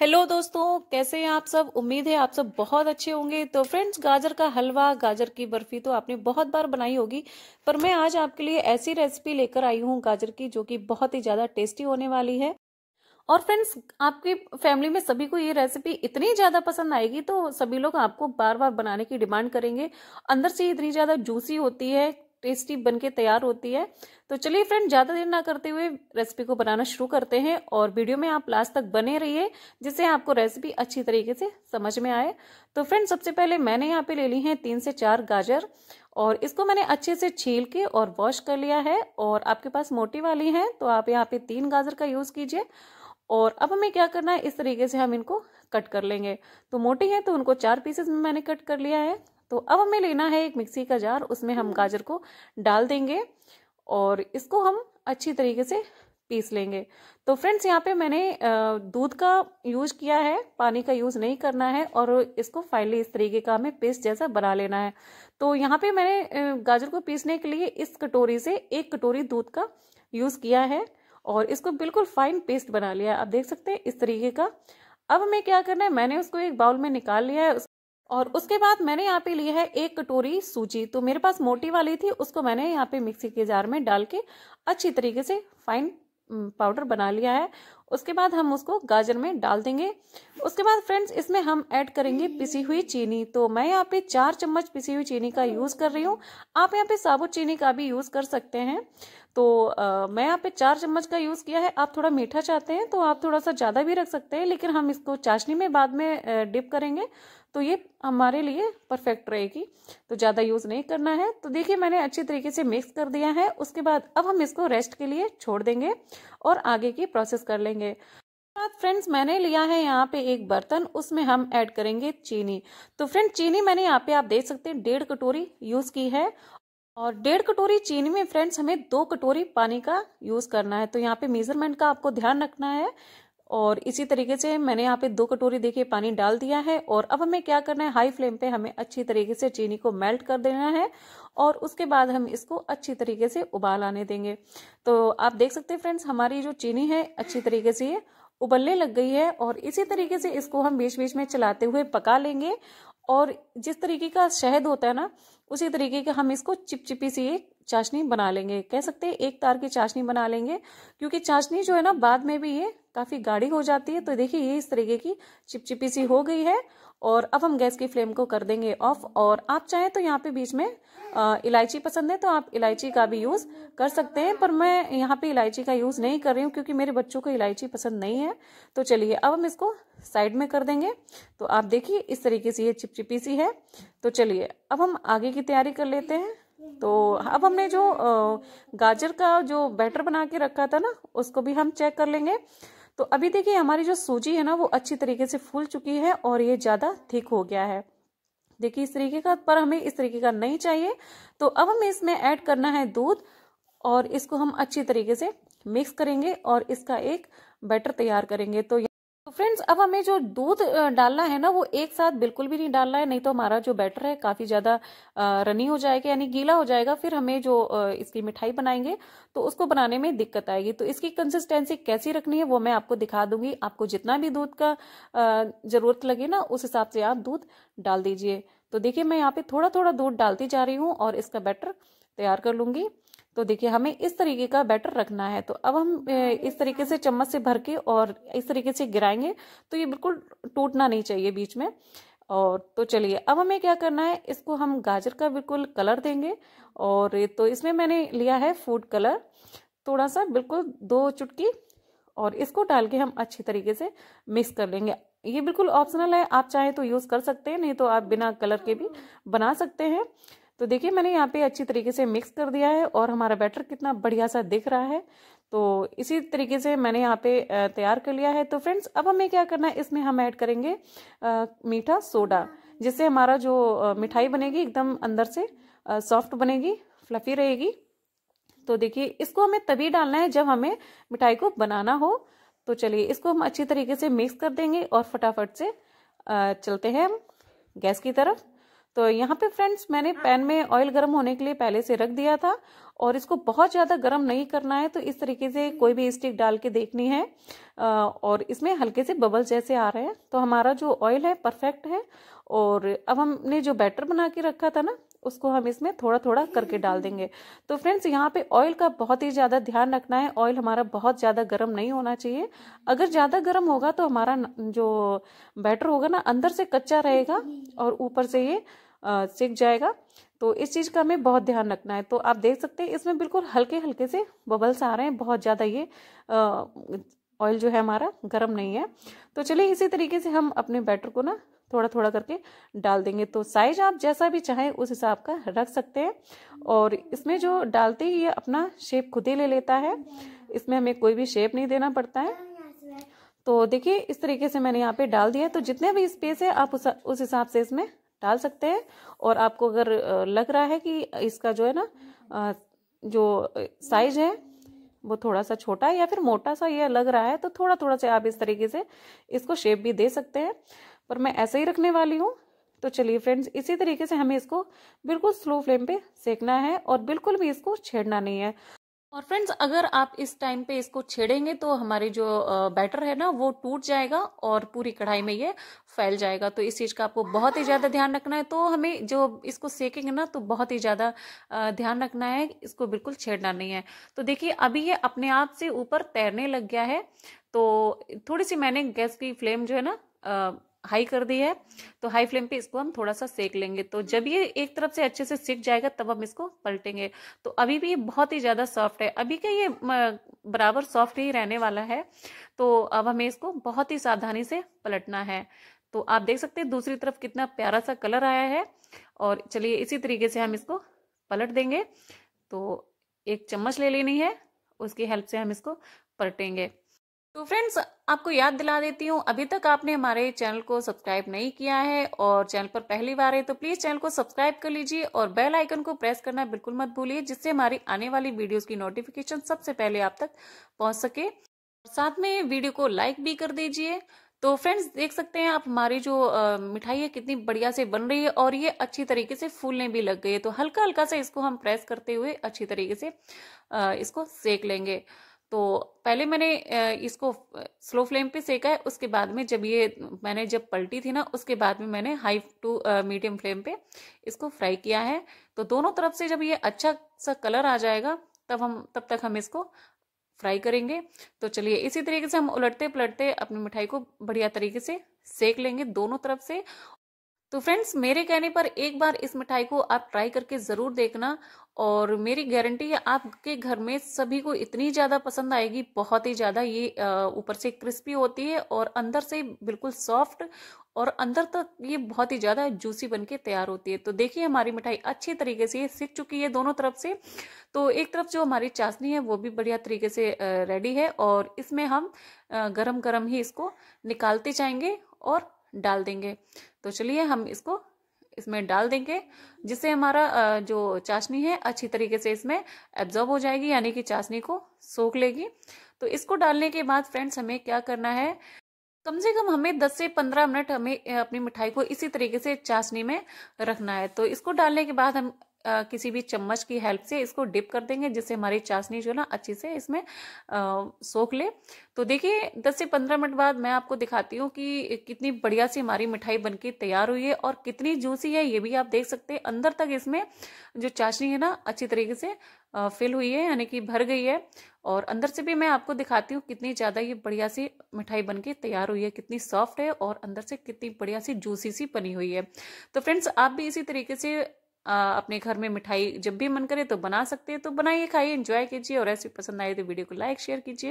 Hello दोस्तों कैसे हैं आप सब उम्मीद है आप सब बहुत अच्छे होंगे तो फ्रेंड्स गाजर का हलवा गाजर की बर्फी तो आपने बहुत बार बनाई होगी पर मैं आज आपके लिए ऐसी रेसिपी लेकर आई हूं गाजर की जो कि बहुत ही ज़्यादा टेस्टी होने वाली है और फ्रेंड्स आपकी फैमिली में सभी को ये रेसिपी इतनी ज़्यादा पसंद आएगी तो सभी लोग आपको बार बार बनाने की डिमांड करेंगे अंदर से इतनी ज़्यादा जूसी होती है टेस्टी बन के तैयार होती है तो चलिए फ्रेंड ज़्यादा देर ना करते हुए रेसिपी को बनाना शुरू करते हैं और वीडियो में आप लास्ट तक बने रहिए जिससे आपको रेसिपी अच्छी तरीके से समझ में आए तो फ्रेंड सबसे पहले मैंने यहाँ पे ले ली है तीन से चार गाजर और इसको मैंने अच्छे से छील के और वॉश कर लिया है और आपके पास मोटी वाली है तो आप यहाँ पे तीन गाजर का यूज़ कीजिए और अब हमें क्या करना है इस तरीके से हम इनको कट कर लेंगे तो मोटी है तो उनको चार पीसेस में मैंने कट कर लिया है तो अब हमें लेना है एक मिक्सी का जार उसमें हम हम्म। गाजर को डाल देंगे और इसको हम अच्छी तरीके से पीस लेंगे तो फ्रेंड्स यहाँ पे मैंने दूध का यूज़ किया है पानी का यूज़ नहीं करना है और इसको फाइनली इस तरीके का हमें पेस्ट जैसा बना लेना है तो यहाँ पे मैंने गाजर को पीसने के लिए इस कटोरी से एक कटोरी दूध का यूज़ किया है और इसको बिल्कुल फाइन पेस्ट बना लिया है आप देख सकते हैं इस तरीके का अब हमें क्या करना है मैंने उसको एक बाउल में निकाल लिया है और उसके बाद मैंने यहाँ पे लिया है एक कटोरी सूजी तो मेरे पास मोटी वाली थी उसको मैंने यहाँ पे मिक्सी के जार में डाल के अच्छी तरीके से फाइन पाउडर बना लिया है उसके बाद हम उसको गाजर में डाल देंगे उसके बाद फ्रेंड्स इसमें हम ऐड करेंगे पिसी हुई चीनी तो मैं यहाँ पे चार चम्मच पिसी हुई चीनी का यूज़ कर रही हूँ आप यहाँ पे साबुत चीनी का भी यूज़ कर सकते हैं तो आ, मैं यहाँ पे चार चम्मच का यूज़ किया है आप थोड़ा मीठा चाहते हैं तो आप थोड़ा सा ज़्यादा भी रख सकते हैं लेकिन हम इसको चाशनी में बाद में डिप करेंगे तो ये हमारे लिए परफेक्ट रहेगी तो ज़्यादा यूज़ नहीं करना है तो देखिए मैंने अच्छी तरीके से मिक्स कर दिया है उसके बाद अब हम इसको रेस्ट के लिए छोड़ देंगे और आगे की प्रोसेस कर लेंगे करेंगे बाद हाँ, फ्रेंड्स मैंने लिया है यहाँ पे एक बर्तन उसमें हम ऐड करेंगे चीनी तो फ्रेंड चीनी मैंने यहाँ पे आप देख सकते हैं डेढ़ कटोरी यूज़ की है और डेढ़ कटोरी चीनी में फ्रेंड्स हमें दो कटोरी पानी का यूज़ करना है तो यहाँ पे मेजरमेंट का आपको ध्यान रखना है और इसी तरीके से मैंने यहाँ पे दो कटोरी देखिए पानी डाल दिया है और अब हमें क्या करना है हाई फ्लेम पे हमें अच्छी तरीके से चीनी को मेल्ट कर देना है और उसके बाद हम इसको अच्छी तरीके से उबाल आने देंगे तो आप देख सकते हैं फ्रेंड्स हमारी जो चीनी है अच्छी तरीके से ये उबलने लग गई है और इसी तरीके से इसको हम बीच बीच में चलाते हुए पका लेंगे और जिस तरीके का शहद होता है ना उसी तरीके का हम इसको चिपचिपी सी एक चाशनी बना लेंगे कह सकते हैं एक तार की चाशनी बना लेंगे क्योंकि चाशनी जो है ना बाद में भी ये काफ़ी गाढ़ी हो जाती है तो देखिए ये इस तरीके की चिपचिपी सी हो गई है और अब हम गैस की फ्लेम को कर देंगे ऑफ और आप चाहें तो यहाँ पे बीच में इलायची पसंद है तो आप इलायची का भी यूज़ कर सकते हैं पर मैं यहाँ पे इलायची का यूज़ नहीं कर रही हूँ क्योंकि मेरे बच्चों को इलायची पसंद नहीं है तो चलिए अब हम इसको साइड में कर देंगे तो आप देखिए इस तरीके से ये चिपचिपी सी है तो चलिए अब हम आगे की तैयारी कर लेते हैं तो अब हमने जो गाजर का जो बैटर बना के रखा था ना उसको भी हम चेक कर लेंगे तो अभी देखिए हमारी जो सूजी है ना वो अच्छी तरीके से फूल चुकी है और ये ज़्यादा थिक हो गया है देखिए इस तरीके का पर हमें इस तरीके का नहीं चाहिए तो अब हमें इसमें ऐड करना है दूध और इसको हम अच्छी तरीके से मिक्स करेंगे और इसका एक बैटर तैयार करेंगे तो फ्रेंड्स अब हमें जो दूध डालना है ना वो एक साथ बिल्कुल भी नहीं डालना है नहीं तो हमारा जो बैटर है काफ़ी ज़्यादा रनी हो जाएगा यानी गीला हो जाएगा फिर हमें जो इसकी मिठाई बनाएंगे तो उसको बनाने में दिक्कत आएगी तो इसकी कंसिस्टेंसी कैसी रखनी है वो मैं आपको दिखा दूंगी आपको जितना भी दूध का ज़रूरत लगे ना उस हिसाब से आप दूध डाल दीजिए तो देखिये मैं यहाँ पे थोड़ा थोड़ा दूध डालती जा रही हूँ और इसका बैटर तैयार कर लूंगी तो देखिए हमें इस तरीके का बैटर रखना है तो अब हम इस तरीके से चम्मच से भर के और इस तरीके से गिराएंगे तो ये बिल्कुल टूटना नहीं चाहिए बीच में और तो चलिए अब हमें क्या करना है इसको हम गाजर का बिल्कुल कलर देंगे और तो इसमें मैंने लिया है फूड कलर थोड़ा सा बिल्कुल दो चुटकी और इसको डाल के हम अच्छी तरीके से मिक्स कर लेंगे ये बिल्कुल ऑप्शनल है आप चाहें तो यूज़ कर सकते हैं नहीं तो आप बिना कलर के भी बना सकते हैं तो देखिए मैंने यहाँ पे अच्छी तरीके से मिक्स कर दिया है और हमारा बैटर कितना बढ़िया सा दिख रहा है तो इसी तरीके से मैंने यहाँ पे तैयार कर लिया है तो फ्रेंड्स अब हमें क्या करना है इसमें हम ऐड करेंगे आ, मीठा सोडा जिससे हमारा जो मिठाई बनेगी एकदम अंदर से सॉफ्ट बनेगी फ्लफी रहेगी तो देखिए इसको हमें तभी डालना है जब हमें मिठाई को बनाना हो तो चलिए इसको हम अच्छी तरीके से मिक्स कर देंगे और फटाफट से चलते हैं हम गैस की तरफ तो यहाँ पे फ्रेंड्स मैंने पैन हाँ। में ऑयल गर्म होने के लिए पहले से रख दिया था और इसको बहुत ज़्यादा गर्म नहीं करना है तो इस तरीके से कोई भी स्टिक डाल के देखनी है और इसमें हल्के से बबल जैसे आ रहे हैं तो हमारा जो ऑयल है परफेक्ट है और अब हमने जो बैटर बना के रखा था ना उसको हम इसमें थोड़ा थोड़ा करके डाल देंगे तो फ्रेंड्स यहाँ पे ऑयल का बहुत ही ज़्यादा ध्यान रखना है ऑयल हमारा बहुत ज़्यादा गर्म नहीं होना चाहिए अगर ज़्यादा गर्म होगा तो हमारा जो बैटर होगा ना अंदर से कच्चा रहेगा और ऊपर से ये सिक जाएगा तो इस चीज़ का हमें बहुत ध्यान रखना है तो आप देख सकते हैं इसमें बिल्कुल हल्के हल्के से बबल्स आ रहे हैं बहुत ज़्यादा ये ऑयल जो है हमारा गर्म नहीं है तो चलिए इसी तरीके से हम अपने बैटर को ना थोड़ा थोड़ा करके डाल देंगे तो साइज आप जैसा भी चाहें उस हिसाब का रख सकते हैं और इसमें जो डालते ही ये अपना शेप खुद ही ले लेता है इसमें हमें कोई भी शेप नहीं देना पड़ता है तो देखिए इस तरीके से मैंने यहाँ पे डाल दिया है तो जितने भी स्पेस है आप उस उस हिसाब से इसमें डाल सकते हैं और आपको अगर लग रहा है कि इसका जो है ना जो साइज है वो थोड़ा सा छोटा है या फिर मोटा सा ये लग रहा है तो थोड़ा थोड़ा से आप इस तरीके से इसको शेप भी दे सकते हैं पर मैं ऐसे ही रखने वाली हूँ तो चलिए फ्रेंड्स इसी तरीके से हमें इसको बिल्कुल स्लो फ्लेम पे सेकना है और बिल्कुल भी इसको छेड़ना नहीं है और फ्रेंड्स अगर आप इस टाइम पे इसको छेड़ेंगे तो हमारी जो बैटर है ना वो टूट जाएगा और पूरी कढ़ाई में ये फैल जाएगा तो इस चीज़ का आपको बहुत ही ज़्यादा ध्यान रखना है तो हमें जो इसको सेकेंगे ना तो बहुत ही ज़्यादा ध्यान रखना है इसको बिल्कुल छेड़ना नहीं है तो देखिए अभी ये अपने आप से ऊपर तैरने लग गया है तो थोड़ी सी मैंने गैस की फ्लेम जो है ना हाई कर दी है तो हाई फ्लेम पे इसको हम थोड़ा सा सेक लेंगे तो जब ये एक तरफ से अच्छे से सिक जाएगा तब हम इसको पलटेंगे तो अभी भी ये बहुत ही ज़्यादा सॉफ्ट है अभी का ये बराबर सॉफ्ट ही रहने वाला है तो अब हमें इसको बहुत ही सावधानी से पलटना है तो आप देख सकते हैं दूसरी तरफ कितना प्यारा सा कलर आया है और चलिए इसी तरीके से हम इसको पलट देंगे तो एक चम्मच ले लेनी है उसकी हेल्प से हम इसको पलटेंगे तो फ्रेंड्स आपको याद दिला देती हूँ अभी तक आपने हमारे चैनल को सब्सक्राइब नहीं किया है और चैनल पर पहली बार है तो प्लीज चैनल को सब्सक्राइब कर लीजिए और बेल आइकन को प्रेस करना बिल्कुल मत भूलिए जिससे हमारी आने वाली वीडियोस की नोटिफिकेशन सबसे पहले आप तक पहुंच सके और साथ में वीडियो को लाइक भी कर दीजिए तो फ्रेंड्स देख सकते हैं आप हमारी जो मिठाई है कितनी बढ़िया से बन रही है और ये अच्छी तरीके से फूलने भी लग गई है तो हल्का हल्का से इसको हम प्रेस करते हुए अच्छी तरीके से इसको सेक लेंगे तो पहले मैंने इसको स्लो फ्लेम पे सेका है उसके बाद में जब ये मैंने जब पलटी थी ना उसके बाद में मैंने हाई टू मीडियम फ्लेम पे इसको फ्राई किया है तो दोनों तरफ से जब ये अच्छा सा कलर आ जाएगा तब हम तब तक हम इसको फ्राई करेंगे तो चलिए इसी तरीके से हम उलटते पलटते अपनी मिठाई को बढ़िया तरीके से सेक लेंगे दोनों तरफ से तो फ्रेंड्स मेरे कहने पर एक बार इस मिठाई को आप ट्राई करके ज़रूर देखना और मेरी गारंटी है आपके घर में सभी को इतनी ज़्यादा पसंद आएगी बहुत ही ज़्यादा ये ऊपर से क्रिस्पी होती है और अंदर से बिल्कुल सॉफ्ट और अंदर तक ये बहुत ही ज़्यादा जूसी बन के तैयार होती है तो देखिए हमारी मिठाई अच्छी तरीके से सिक चुकी है दोनों तरफ से तो एक तरफ जो हमारी चाशनी है वो भी बढ़िया तरीके से रेडी है और इसमें हम गरम गरम ही इसको निकालते जाएंगे और डाल देंगे तो चलिए हम इसको इसमें डाल देंगे जिससे हमारा जो चाशनी है अच्छी तरीके से इसमें एब्जॉर्ब हो जाएगी यानी कि चाशनी को सोख लेगी तो इसको डालने के बाद फ्रेंड्स हमें क्या करना है कम से कम हमें 10 से 15 मिनट हमें अपनी मिठाई को इसी तरीके से चाशनी में रखना है तो इसको डालने के बाद हम आ, किसी भी चम्मच की हेल्प से इसको डिप कर देंगे जिससे हमारी चाशनी जो ना अच्छे से इसमें सोख ले तो देखिए 10 से 15 मिनट बाद मैं आपको दिखाती हूँ कि कितनी बढ़िया सी हमारी मिठाई बनके तैयार हुई है और कितनी जूसी है ये भी आप देख सकते हैं अंदर तक इसमें जो चाशनी है ना अच्छी तरीके से फिल हुई है यानी कि भर गई है और अंदर से भी मैं आपको दिखाती हूँ कितनी ज़्यादा ये बढ़िया सी मिठाई बन के तैयार हुई है कितनी सॉफ्ट है और अंदर से कितनी बढ़िया सी जूसी सी बनी हुई है तो फ्रेंड्स आप भी इसी तरीके से आ, अपने घर में मिठाई जब भी मन करे तो बना सकते हैं तो बनाइए खाइए एंजॉय कीजिए और रेसिपी पसंद आए तो वीडियो को लाइक शेयर कीजिए